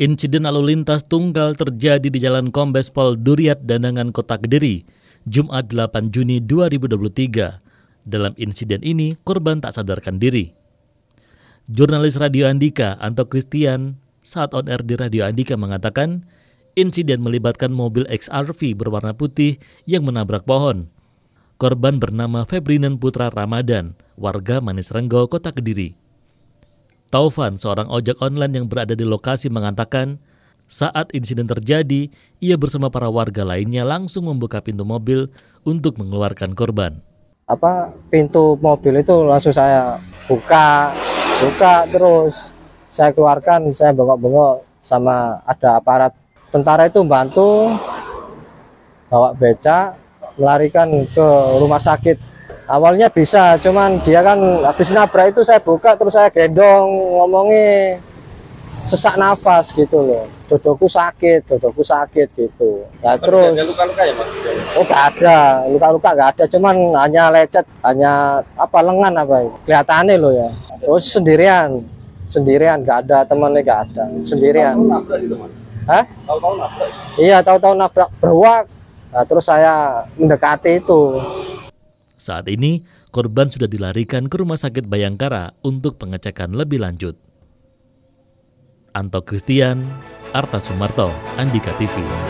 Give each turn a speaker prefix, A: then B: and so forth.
A: Insiden lalu lintas tunggal terjadi di Jalan Kombes Pol Duriat Danangan Kota Kediri, Jumat 8 Juni 2023. Dalam insiden ini, korban tak sadarkan diri. Jurnalis Radio Andika, Anto Christian, saat on air di Radio Andika mengatakan, insiden melibatkan mobil XRV berwarna putih yang menabrak pohon. Korban bernama Febrinan Putra Ramadan, warga Manis Renggo, Kota Kediri. Taufan, seorang ojek online yang berada di lokasi mengatakan, saat insiden terjadi, ia bersama para warga lainnya langsung membuka pintu mobil untuk mengeluarkan korban.
B: Apa pintu mobil itu langsung saya buka, buka terus saya keluarkan, saya bengok-bengok sama ada aparat tentara itu bantu bawa becak melarikan ke rumah sakit awalnya bisa cuman dia kan habis nabrak itu saya buka terus saya gendong ngomongnya sesak nafas gitu loh dodoku sakit dodoku sakit gitu nah terus ada luka-luka ya mas oh gak ada luka-luka gak ada cuman hanya lecet hanya apa lengan apa ya, kelihatannya loh ya terus sendirian sendirian gak ada temannya gak ada sendirian gitu, Hah? tahu-tahu nabrak iya tahu-tahu nabrak beruak nah, terus saya mendekati itu
A: saat ini, korban sudah dilarikan ke Rumah Sakit Bayangkara untuk pengecekan lebih lanjut. Anto Christian, Arta Sumarto, Andika TV.